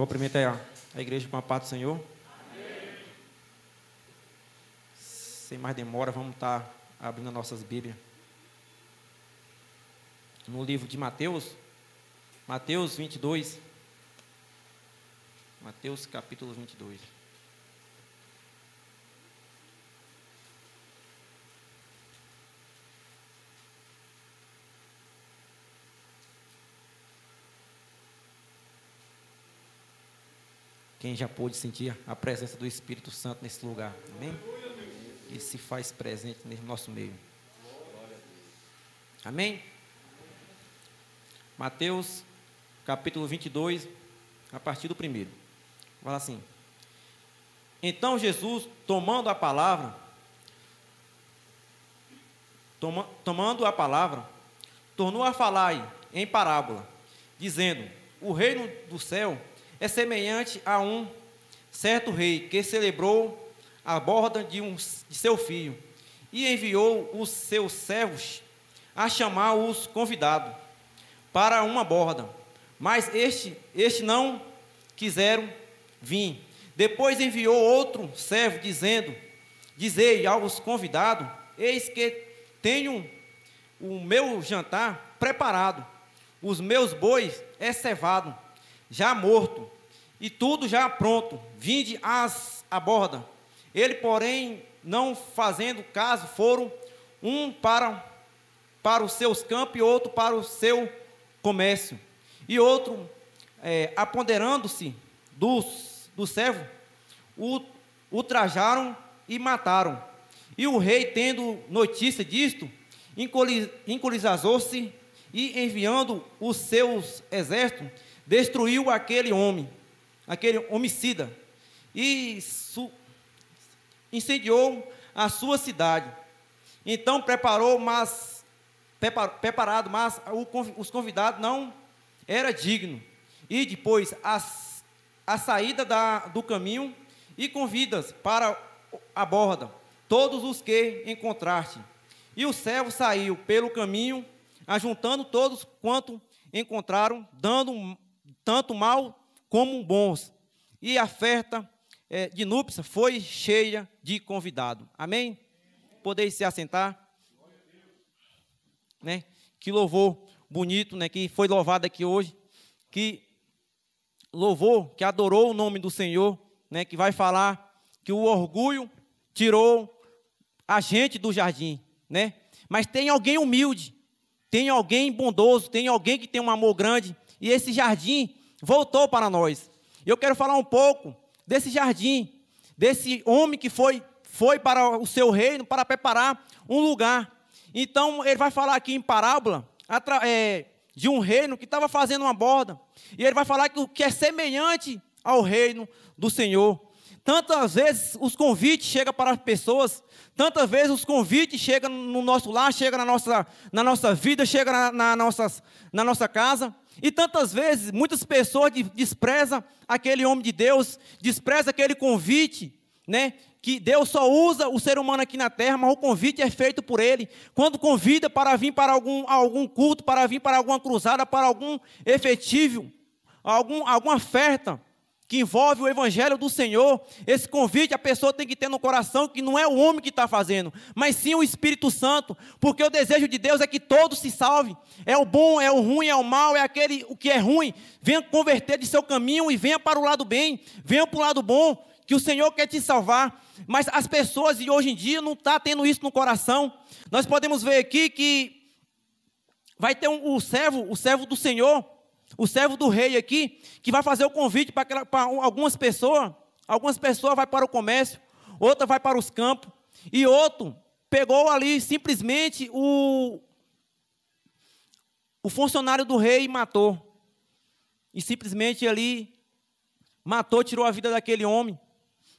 Cumprimenta a, a igreja com a paz do Senhor. Amém. Sem mais demora, vamos estar tá abrindo nossas Bíblias. No livro de Mateus, Mateus 22. Mateus capítulo 22. Quem já pôde sentir a presença do Espírito Santo nesse lugar? Amém? E se faz presente no nosso meio. Amém? Mateus, capítulo 22, a partir do primeiro. Fala assim. Então Jesus, tomando a palavra, toma, tomando a palavra, tornou a falar em parábola, dizendo: O reino do céu é semelhante a um certo rei que celebrou a borda de, um, de seu filho e enviou os seus servos a chamar os convidados para uma borda, mas este, este não quiseram vir. Depois enviou outro servo dizendo: Dizei aos convidados: Eis que tenho o meu jantar preparado, os meus bois é cevado já morto, e tudo já pronto, vinde às, à borda. Ele, porém, não fazendo caso, foram um para, para os seus campos e outro para o seu comércio. E outro, é, apoderando-se dos, do servo, o ultrajaram e mataram. E o rei, tendo notícia disto, encolisazou-se e enviando os seus exércitos, destruiu aquele homem, aquele homicida, e incendiou a sua cidade. Então preparou, mas preparado, mas os convidados não era digno. E depois a, a saída da, do caminho e convidas para a borda todos os que encontraste. E o servo saiu pelo caminho, ajuntando todos quanto encontraram, dando tanto mal como bons. E a festa é, de núpcia foi cheia de convidado. Amém? Podeis se assentar. Né? Que louvor bonito, né? Que foi louvado aqui hoje. Que louvou, que adorou o nome do Senhor, né? Que vai falar que o orgulho tirou a gente do jardim, né? Mas tem alguém humilde, tem alguém bondoso, tem alguém que tem um amor grande. E esse jardim voltou para nós. Eu quero falar um pouco desse jardim, desse homem que foi foi para o seu reino para preparar um lugar. Então ele vai falar aqui em parábola é, de um reino que estava fazendo uma borda. E ele vai falar que o que é semelhante ao reino do Senhor. Tantas vezes os convites chegam para as pessoas, tantas vezes os convites chegam no nosso lar, chegam na nossa, na nossa vida, chegam na, na, nossas, na nossa casa. E tantas vezes, muitas pessoas desprezam aquele homem de Deus, desprezam aquele convite, né? Que Deus só usa o ser humano aqui na terra, mas o convite é feito por ele. Quando convida para vir para algum, algum culto, para vir para alguma cruzada, para algum efetivo, algum, alguma oferta, que envolve o evangelho do Senhor, esse convite a pessoa tem que ter no coração que não é o homem que está fazendo, mas sim o Espírito Santo, porque o desejo de Deus é que todos se salvem. É o bom, é o ruim, é o mal, é aquele o que é ruim. Venha converter de seu caminho e venha para o lado bem, venha para o lado bom, que o Senhor quer te salvar. Mas as pessoas de hoje em dia não estão tá tendo isso no coração. Nós podemos ver aqui que vai ter um, o servo, o servo do Senhor o servo do rei aqui, que vai fazer o convite para, algumas pessoas. Algumas pessoas vai para o comércio, outra vai para os campos, e outro pegou ali simplesmente o, o funcionário do rei e matou. E simplesmente ali matou, tirou a vida daquele homem.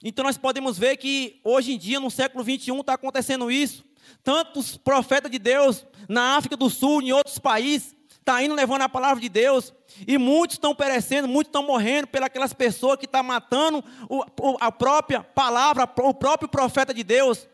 Então nós podemos ver que hoje em dia, no século 21, está acontecendo isso. Tantos profetas de Deus na África do Sul, em outros países, está indo levando a palavra de Deus, e muitos estão perecendo, muitos estão morrendo pelas pessoas que estão tá matando a própria palavra, o próprio profeta de Deus.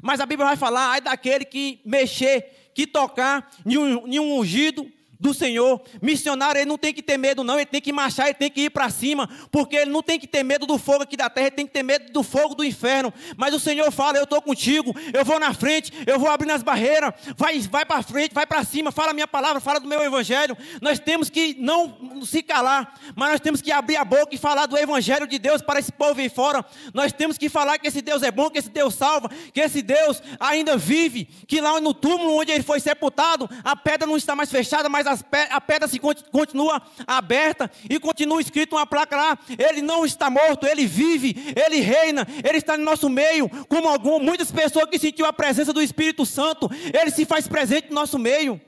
Mas a Bíblia vai falar, ai daquele que mexer, que tocar, nenhum, nenhum ungido, do Senhor. Missionário, ele não tem que ter medo, não. Ele tem que marchar, ele tem que ir para cima, porque ele não tem que ter medo do fogo aqui da terra, ele tem que ter medo do fogo do inferno. Mas o Senhor fala: Eu estou contigo, eu vou na frente, eu vou abrir as barreiras. Vai, vai para frente, vai para cima, fala a minha palavra, fala do meu evangelho. Nós temos que não se calar, mas nós temos que abrir a boca e falar do evangelho de Deus para esse povo ir fora. Nós temos que falar que esse Deus é bom, que esse Deus salva, que esse Deus ainda vive, que lá no túmulo onde ele foi sepultado, a pedra não está mais fechada, mas mas a pedra se continua aberta e continua escrito uma placa lá: Ele não está morto, Ele vive, Ele reina, Ele está no nosso meio. Como algumas muitas pessoas que sentiu a presença do Espírito Santo, Ele se faz presente no nosso meio.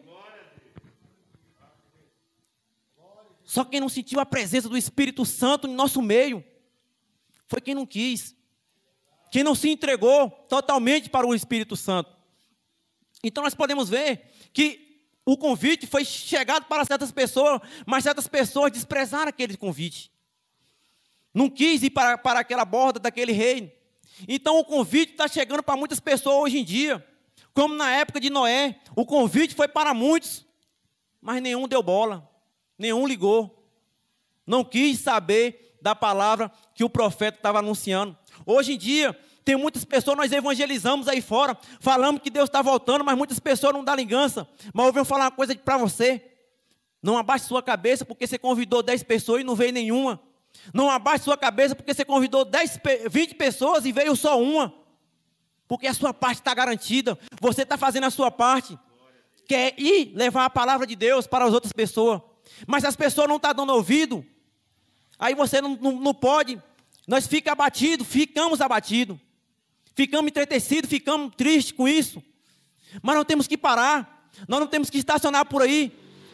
Só quem não sentiu a presença do Espírito Santo no nosso meio foi quem não quis, quem não se entregou totalmente para o Espírito Santo. Então nós podemos ver que o convite foi chegado para certas pessoas, mas certas pessoas desprezaram aquele convite. Não quis ir para, para aquela borda daquele reino. Então o convite está chegando para muitas pessoas hoje em dia. Como na época de Noé, o convite foi para muitos, mas nenhum deu bola, nenhum ligou, não quis saber da palavra que o profeta estava anunciando. Hoje em dia, tem muitas pessoas, nós evangelizamos aí fora, falamos que Deus está voltando, mas muitas pessoas não dão ligança. Mas ouviu falar uma coisa para você: não abaixe sua cabeça porque você convidou 10 pessoas e não veio nenhuma. Não abaixe sua cabeça porque você convidou 10, 20 pessoas e veio só uma. Porque a sua parte está garantida. Você está fazendo a sua parte. Quer é ir levar a palavra de Deus para as outras pessoas. Mas as pessoas não estão tá dando ouvido. Aí você não, não, não pode. Nós ficamos abatido, ficamos abatidos ficamos entretecidos, ficamos tristes com isso. Mas não temos que parar, nós não temos que estacionar por aí.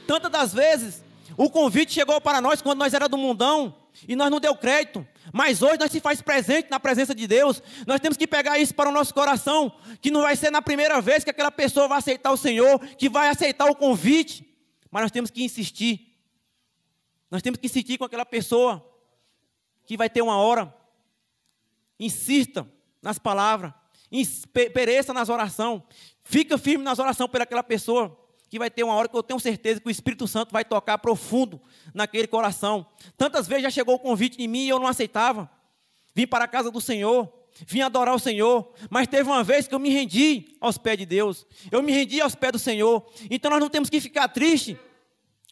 Tantas das vezes o convite chegou para nós quando nós era do mundão e nós não deu crédito. Mas hoje nós se faz presente na presença de Deus. Nós temos que pegar isso para o nosso coração, que não vai ser na primeira vez que aquela pessoa vai aceitar o Senhor, que vai aceitar o convite. Mas nós temos que insistir. Nós temos que insistir com aquela pessoa que vai ter uma hora. Insista nas palavras, pereça nas orações, fica firme nas orações aquela pessoa, que vai ter uma hora que eu tenho certeza que o Espírito Santo vai tocar profundo naquele coração. Tantas vezes já chegou o convite em mim e eu não aceitava. Vim para a casa do Senhor, vim adorar o Senhor, mas teve uma vez que eu me rendi aos pés de Deus, eu me rendi aos pés do Senhor. Então nós não temos que ficar triste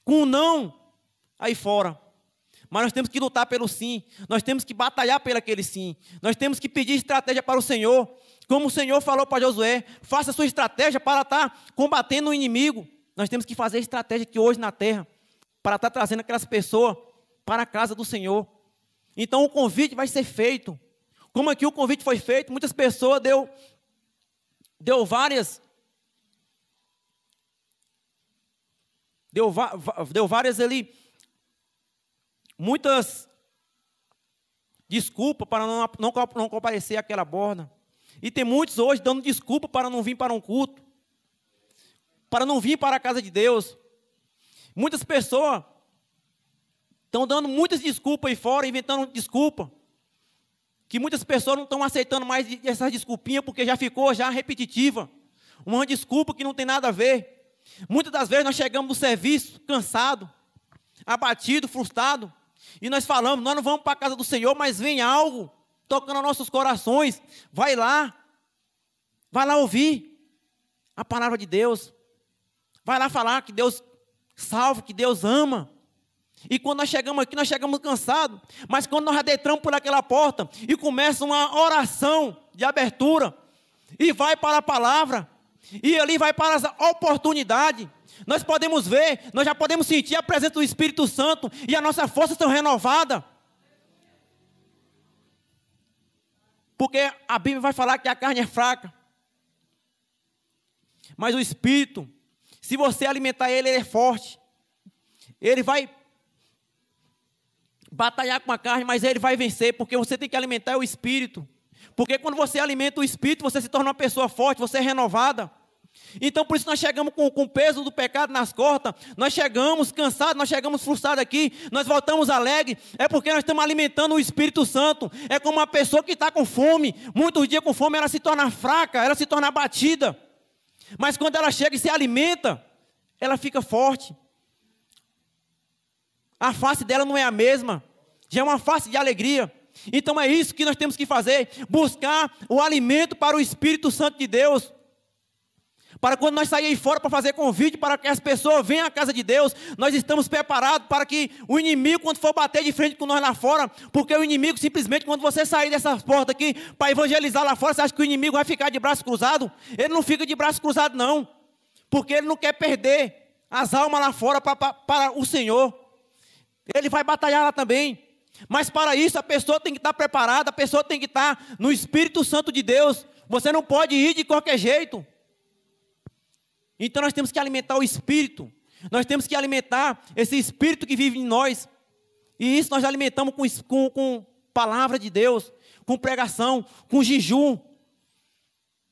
com o um não aí fora. Mas nós temos que lutar pelo sim, nós temos que batalhar pelo aquele sim, nós temos que pedir estratégia para o Senhor, como o Senhor falou para Josué: faça sua estratégia para estar tá combatendo o inimigo. Nós temos que fazer estratégia aqui hoje na terra, para estar tá trazendo aquelas pessoas para a casa do Senhor. Então o convite vai ser feito. Como aqui o convite foi feito, muitas pessoas deu, deu várias deu, deu várias ali muitas desculpas para não, não, não comparecer àquela borda. E tem muitos hoje dando desculpa para não vir para um culto, para não vir para a casa de Deus. Muitas pessoas estão dando muitas desculpas aí fora, inventando desculpa. Que muitas pessoas não estão aceitando mais essas desculpinhas porque já ficou já repetitiva. Uma desculpa que não tem nada a ver. Muitas das vezes nós chegamos do serviço cansado, abatido, frustrado, e nós falamos, nós não vamos para a casa do Senhor, mas vem algo tocando nossos corações. Vai lá. Vai lá ouvir a palavra de Deus. Vai lá falar que Deus salva, que Deus ama. E quando nós chegamos aqui, nós chegamos cansados. Mas quando nós adentramos por aquela porta e começa uma oração de abertura, e vai para a palavra, e ali vai para as oportunidades. Nós podemos ver, nós já podemos sentir a presença do Espírito Santo e a nossa força são renovada. Porque a Bíblia vai falar que a carne é fraca. Mas o Espírito, se você alimentar ele, ele é forte. Ele vai batalhar com a carne, mas ele vai vencer, porque você tem que alimentar o Espírito. Porque quando você alimenta o espírito, você se torna uma pessoa forte, você é renovada. Então, por isso, nós chegamos com, com o peso do pecado nas costas, nós chegamos cansados, nós chegamos frustrados aqui, nós voltamos alegres, é porque nós estamos alimentando o Espírito Santo. É como uma pessoa que está com fome, muitos dias com fome, ela se torna fraca, ela se torna abatida. Mas quando ela chega e se alimenta, ela fica forte. A face dela não é a mesma, já é uma face de alegria. Então é isso que nós temos que fazer: buscar o alimento para o Espírito Santo de Deus. Para quando nós sairmos fora para fazer convite para que as pessoas venham à casa de Deus, nós estamos preparados para que o inimigo, quando for bater de frente com nós lá fora, porque o inimigo simplesmente, quando você sair dessas portas aqui para evangelizar lá fora, você acha que o inimigo vai ficar de braço cruzado? Ele não fica de braço cruzado, não, porque ele não quer perder as almas lá fora para, para, para o Senhor. Ele vai batalhar lá também. Mas para isso a pessoa tem que estar preparada, a pessoa tem que estar no Espírito Santo de Deus. Você não pode ir de qualquer jeito. Então nós temos que alimentar o espírito. Nós temos que alimentar esse espírito que vive em nós. E isso nós alimentamos com, com, com palavra de Deus, com pregação, com jejum.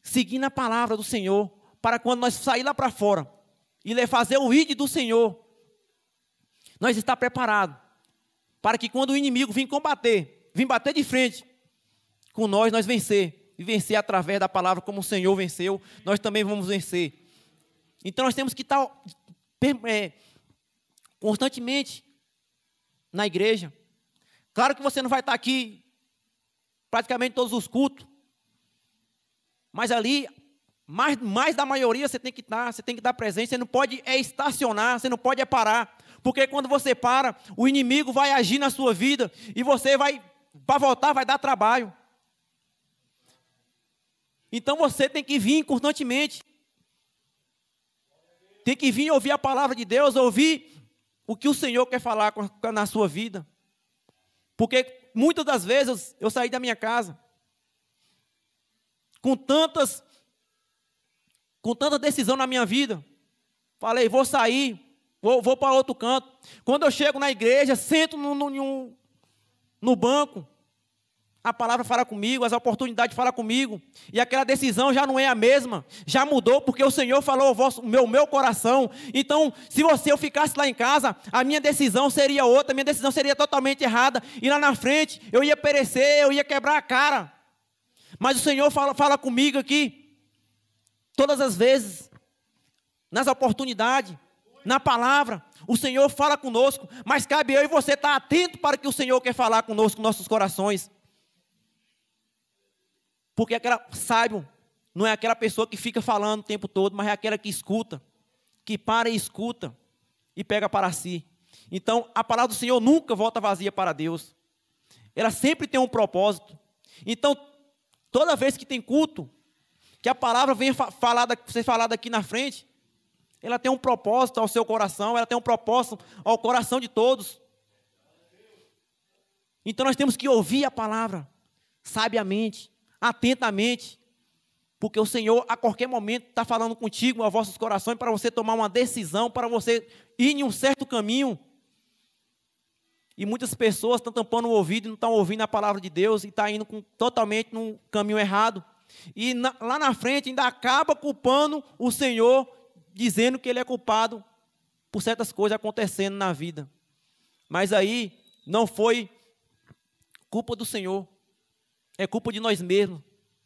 Seguindo a palavra do Senhor. Para quando nós sair lá para fora e fazer o ID do Senhor, nós estar preparado para que quando o inimigo vir combater, vir bater de frente com nós, nós vencer. E vencer através da palavra, como o Senhor venceu, nós também vamos vencer. Então nós temos que estar é, constantemente na igreja. Claro que você não vai estar aqui praticamente todos os cultos, mas ali, mais, mais da maioria você tem que estar, você tem que estar presente, você não pode é estacionar, você não pode é parar. Porque quando você para, o inimigo vai agir na sua vida e você vai, para voltar, vai dar trabalho. Então você tem que vir constantemente. Tem que vir ouvir a palavra de Deus, ouvir o que o Senhor quer falar na sua vida. Porque muitas das vezes eu saí da minha casa com tantas com tanta decisão na minha vida. Falei, vou sair, vou, vou para outro canto. Quando eu chego na igreja, sento no, no, no banco, a palavra fala comigo, as oportunidades falam comigo, e aquela decisão já não é a mesma, já mudou, porque o Senhor falou o meu, meu coração. Então, se você eu ficasse lá em casa, a minha decisão seria outra, a minha decisão seria totalmente errada, e lá na frente eu ia perecer, eu ia quebrar a cara. Mas o Senhor fala, fala comigo aqui, todas as vezes, nas oportunidades, na palavra. O Senhor fala conosco, mas cabe eu e você estar atento para que o Senhor quer falar conosco, nossos corações. Porque aquela sábio não é aquela pessoa que fica falando o tempo todo, mas é aquela que escuta, que para e escuta e pega para si. Então, a palavra do Senhor nunca volta vazia para Deus. Ela sempre tem um propósito. Então, toda vez que tem culto, que a palavra venha falada, ser falada aqui na frente, ela tem um propósito ao seu coração, ela tem um propósito ao coração de todos. Então nós temos que ouvir a palavra sabiamente, atentamente, porque o Senhor a qualquer momento está falando contigo, aos vossos corações, para você tomar uma decisão, para você ir em um certo caminho. E muitas pessoas estão tampando o ouvido, não estão ouvindo a palavra de Deus e estão tá indo com, totalmente num caminho errado. E na, lá na frente ainda acaba culpando o Senhor dizendo que ele é culpado por certas coisas acontecendo na vida. Mas aí não foi culpa do Senhor, é culpa de nós mesmos,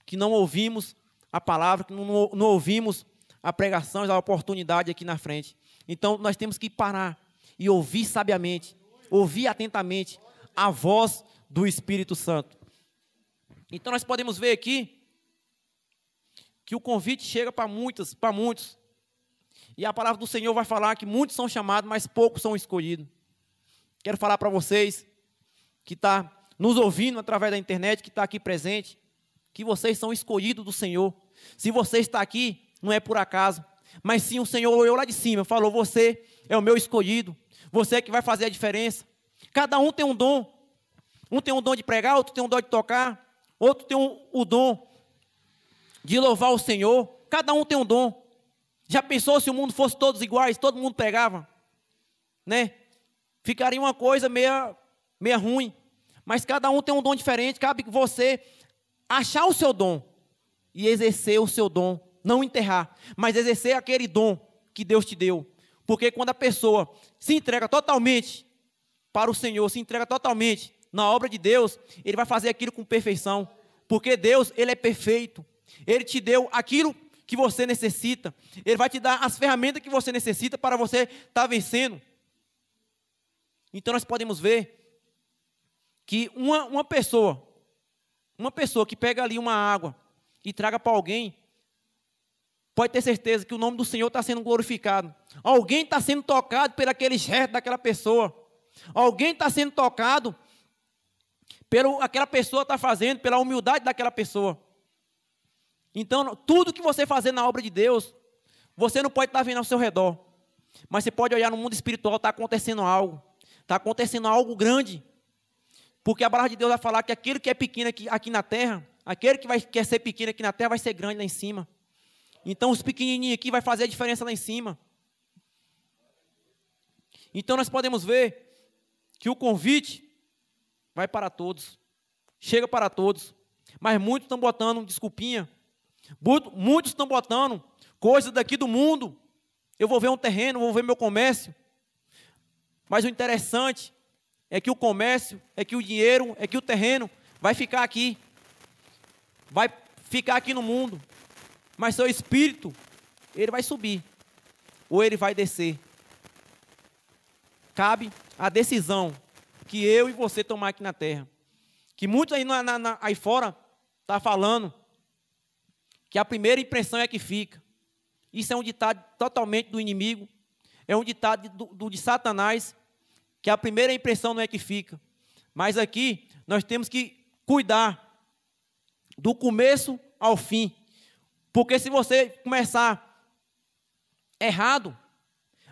que não ouvimos a palavra, que não, não ouvimos a pregação, a oportunidade aqui na frente. Então nós temos que parar e ouvir sabiamente, ouvir atentamente a voz do Espírito Santo. Então nós podemos ver aqui que o convite chega para muitas, para muitos, e a palavra do Senhor vai falar que muitos são chamados, mas poucos são escolhidos. Quero falar para vocês que está nos ouvindo através da internet, que está aqui presente, que vocês são escolhidos do Senhor. Se você está aqui, não é por acaso, mas sim o Senhor olhou lá de cima, falou: Você é o meu escolhido, você é que vai fazer a diferença. Cada um tem um dom. Um tem um dom de pregar, outro tem um dom de tocar, outro tem um, o dom de louvar o Senhor. Cada um tem um dom. Já pensou se o mundo fosse todos iguais, todo mundo pegava? Né? Ficaria uma coisa meia, meia ruim. Mas cada um tem um dom diferente, cabe você achar o seu dom e exercer o seu dom. Não enterrar, mas exercer aquele dom que Deus te deu. Porque quando a pessoa se entrega totalmente para o Senhor, se entrega totalmente na obra de Deus, ele vai fazer aquilo com perfeição. Porque Deus, ele é perfeito. Ele te deu aquilo que você necessita. Ele vai te dar as ferramentas que você necessita para você estar tá vencendo. Então nós podemos ver que uma, uma pessoa, uma pessoa que pega ali uma água e traga para alguém, pode ter certeza que o nome do Senhor está sendo glorificado. Alguém está sendo tocado pelo aquele gesto daquela pessoa. Alguém está sendo tocado pelo aquela pessoa está fazendo, pela humildade daquela pessoa. Então, tudo que você fazer na obra de Deus, você não pode estar vendo ao seu redor. Mas você pode olhar no mundo espiritual, está acontecendo algo. Está acontecendo algo grande. Porque a palavra de Deus vai falar que aquilo que é pequeno aqui, aqui na terra, aquele que vai quer ser pequeno aqui na terra vai ser grande lá em cima. Então os pequenininhos aqui vai fazer a diferença lá em cima. Então nós podemos ver que o convite vai para todos. Chega para todos. Mas muitos estão botando desculpinha Muitos estão botando coisas daqui do mundo. Eu vou ver um terreno, vou ver meu comércio. Mas o interessante é que o comércio, é que o dinheiro, é que o terreno vai ficar aqui. Vai ficar aqui no mundo. Mas seu espírito, ele vai subir ou ele vai descer. Cabe a decisão que eu e você tomar aqui na terra. Que muitos aí, na, na, aí fora tá falando que a primeira impressão é que fica. Isso é um ditado totalmente do inimigo, é um ditado do, do, de Satanás, que a primeira impressão não é que fica. Mas aqui nós temos que cuidar do começo ao fim. Porque se você começar errado,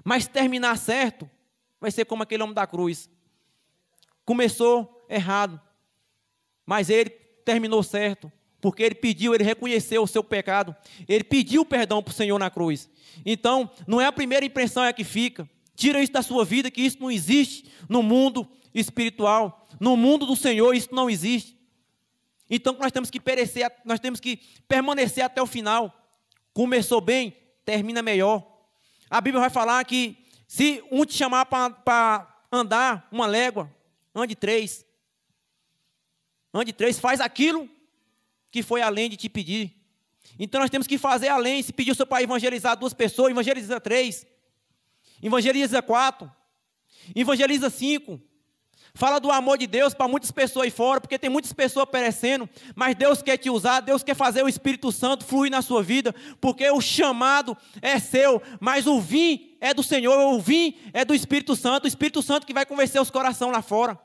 mas terminar certo, vai ser como aquele homem da cruz. Começou errado, mas ele terminou certo porque ele pediu, ele reconheceu o seu pecado, ele pediu perdão para o Senhor na cruz. Então, não é a primeira impressão é que fica. Tira isso da sua vida, que isso não existe no mundo espiritual, no mundo do Senhor, isso não existe. Então, nós temos que perecer, nós temos que permanecer até o final. Começou bem, termina melhor. A Bíblia vai falar que se um te chamar para andar uma légua, ande três. Ande três, faz aquilo que foi além de te pedir. Então nós temos que fazer além. Se o seu pai evangelizar duas pessoas, evangeliza três, evangeliza quatro, evangeliza cinco. Fala do amor de Deus para muitas pessoas aí fora, porque tem muitas pessoas perecendo, mas Deus quer te usar, Deus quer fazer o Espírito Santo fluir na sua vida, porque o chamado é seu, mas o vim é do Senhor, o vim é do Espírito Santo, o Espírito Santo que vai convencer os corações lá fora.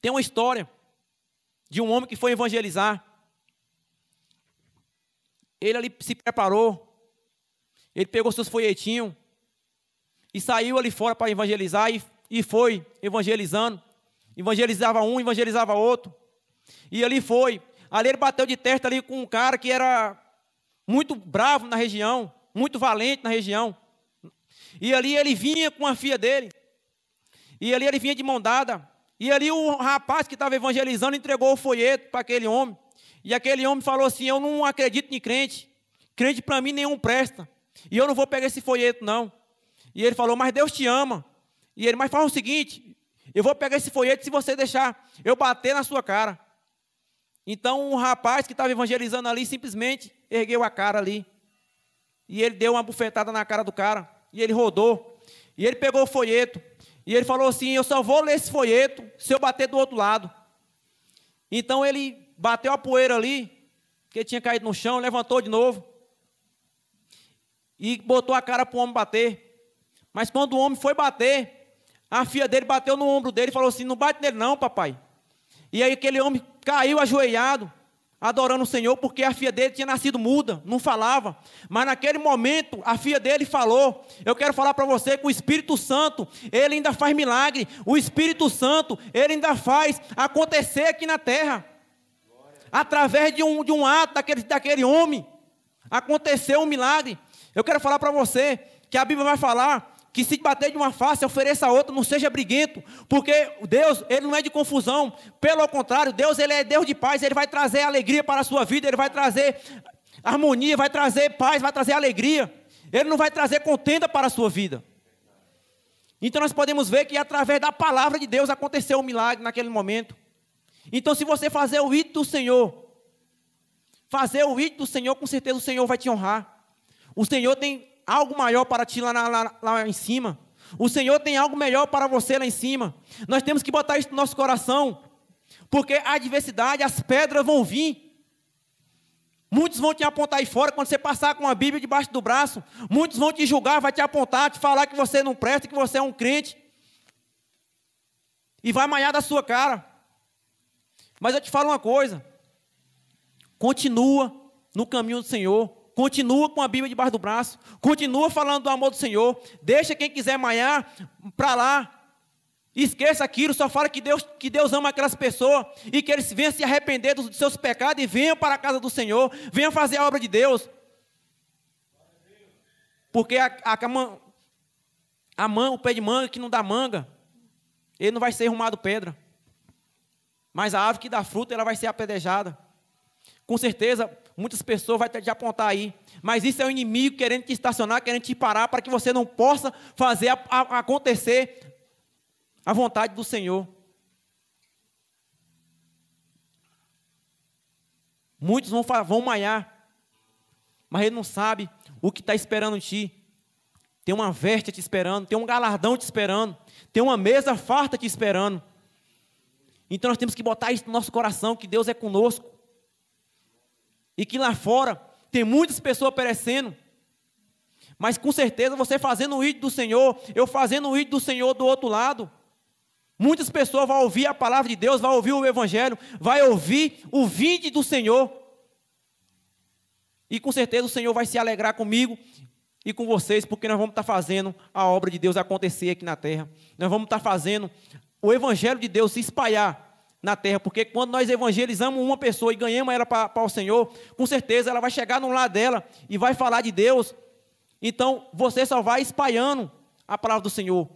Tem uma história de um homem que foi evangelizar. Ele ali se preparou, ele pegou seus folhetinhos e saiu ali fora para evangelizar e, e foi evangelizando. Evangelizava um, evangelizava outro. E ali foi. Ali ele bateu de testa ali com um cara que era muito bravo na região, muito valente na região. E ali ele vinha com a filha dele. E ali ele vinha de mão dada. E ali o rapaz que estava evangelizando entregou o folheto para aquele homem. E aquele homem falou assim: Eu não acredito em crente. Crente para mim nenhum presta. E eu não vou pegar esse folheto, não. E ele falou: Mas Deus te ama. E ele: Mas faz o seguinte: Eu vou pegar esse folheto se você deixar eu bater na sua cara. Então o rapaz que estava evangelizando ali simplesmente ergueu a cara ali. E ele deu uma bufetada na cara do cara. E ele rodou. E ele pegou o folheto. E ele falou assim: Eu só vou ler esse folheto se eu bater do outro lado. Então ele bateu a poeira ali, que tinha caído no chão, levantou de novo e botou a cara para o homem bater. Mas quando o homem foi bater, a filha dele bateu no ombro dele e falou assim: Não bate nele, não, papai. E aí aquele homem caiu ajoelhado adorando o Senhor, porque a filha dele tinha nascido muda, não falava. Mas naquele momento, a filha dele falou. Eu quero falar para você que o Espírito Santo, ele ainda faz milagre. O Espírito Santo, ele ainda faz acontecer aqui na terra. Através de um, de um ato daquele, daquele homem, aconteceu um milagre. Eu quero falar para você que a Bíblia vai falar que se bater de uma face, ofereça a outra, não seja briguento, porque Deus, ele não é de confusão, pelo contrário, Deus, ele é Deus de paz, ele vai trazer alegria para a sua vida, ele vai trazer harmonia, vai trazer paz, vai trazer alegria, ele não vai trazer contenda para a sua vida. Então nós podemos ver que através da palavra de Deus aconteceu um milagre naquele momento. Então se você fazer o ito do Senhor, fazer o ito do Senhor, com certeza o Senhor vai te honrar. O Senhor tem algo maior para ti lá, lá, lá em cima. O Senhor tem algo melhor para você lá em cima. Nós temos que botar isso no nosso coração, porque a adversidade, as pedras vão vir. Muitos vão te apontar aí fora quando você passar com a Bíblia debaixo do braço. Muitos vão te julgar, vai te apontar, te falar que você não presta, que você é um crente. E vai malhar da sua cara. Mas eu te falo uma coisa. Continua no caminho do Senhor continua com a Bíblia debaixo do braço, continua falando do amor do Senhor, deixa quem quiser maiar para lá, Esqueça aquilo, só fala que Deus, que Deus ama aquelas pessoas e que eles venham se arrepender dos, dos seus pecados e venham para a casa do Senhor, venham fazer a obra de Deus. Porque a, a, a, a o pé de manga que não dá manga, ele não vai ser arrumado pedra. Mas a árvore que dá fruta, ela vai ser apedrejada. Com certeza, Muitas pessoas vão te apontar aí. Mas isso é o inimigo querendo te estacionar, querendo te parar para que você não possa fazer a, a, acontecer a vontade do Senhor. Muitos vão, vão maiar, mas ele não sabe o que está esperando em ti. Tem uma veste te esperando, tem um galardão te esperando, tem uma mesa farta te esperando. Então nós temos que botar isso no nosso coração, que Deus é conosco. E que lá fora tem muitas pessoas perecendo. Mas com certeza você fazendo o ídolo do Senhor, eu fazendo o ídolo do Senhor do outro lado. Muitas pessoas vão ouvir a palavra de Deus, vão ouvir o Evangelho, vai ouvir o vinde do Senhor. E com certeza o Senhor vai se alegrar comigo e com vocês, porque nós vamos estar fazendo a obra de Deus acontecer aqui na terra. Nós vamos estar fazendo o Evangelho de Deus se espalhar na terra, porque quando nós evangelizamos uma pessoa e ganhamos ela para o Senhor, com certeza ela vai chegar no lar dela e vai falar de Deus. Então você só vai espalhando a palavra do Senhor.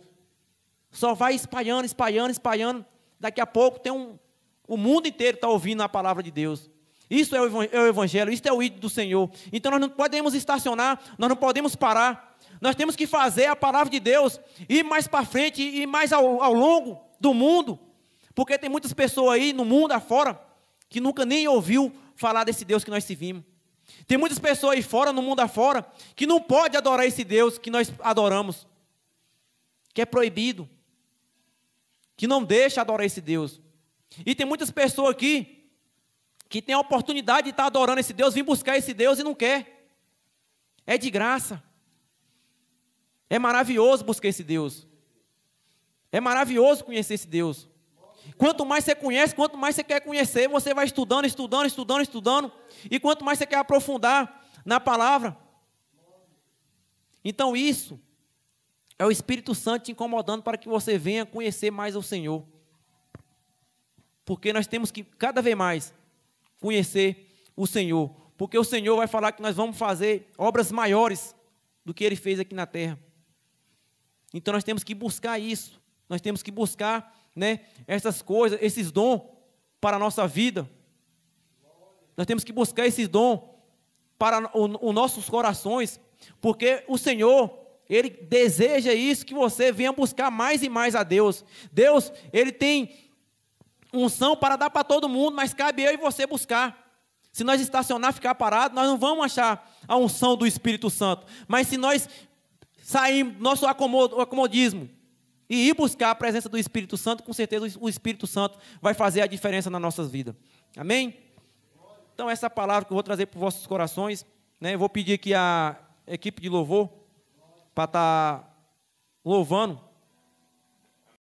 Só vai espalhando, espalhando, espalhando. Daqui a pouco tem um. O mundo inteiro está ouvindo a palavra de Deus. Isso é, é o Evangelho, isso é o ídolo do Senhor. Então nós não podemos estacionar, nós não podemos parar. Nós temos que fazer a palavra de Deus ir mais para frente, e mais ao, ao longo do mundo porque tem muitas pessoas aí no mundo afora que nunca nem ouviu falar desse Deus que nós servimos. Tem muitas pessoas aí fora, no mundo afora, que não pode adorar esse Deus que nós adoramos. Que é proibido. Que não deixa adorar esse Deus. E tem muitas pessoas aqui que tem a oportunidade de estar adorando esse Deus, vir buscar esse Deus e não quer. É de graça. É maravilhoso buscar esse Deus. É maravilhoso conhecer esse Deus. Quanto mais você conhece, quanto mais você quer conhecer, você vai estudando, estudando, estudando, estudando. E quanto mais você quer aprofundar na palavra. Então, isso é o Espírito Santo te incomodando para que você venha conhecer mais o Senhor. Porque nós temos que cada vez mais conhecer o Senhor. Porque o Senhor vai falar que nós vamos fazer obras maiores do que ele fez aqui na terra. Então nós temos que buscar isso. Nós temos que buscar né, essas coisas, esses dons para a nossa vida. Nós temos que buscar esses dons para os nossos corações, porque o Senhor, Ele deseja isso, que você venha buscar mais e mais a Deus. Deus, Ele tem unção para dar para todo mundo, mas cabe eu e você buscar. Se nós estacionar, ficar parado, nós não vamos achar a unção do Espírito Santo. Mas se nós sairmos do nosso acomodismo e ir buscar a presença do Espírito Santo, com certeza o Espírito Santo vai fazer a diferença na nossas vidas. Amém? Então, essa é palavra que eu vou trazer para os vossos corações, né, eu vou pedir aqui a equipe de louvor para estar tá louvando.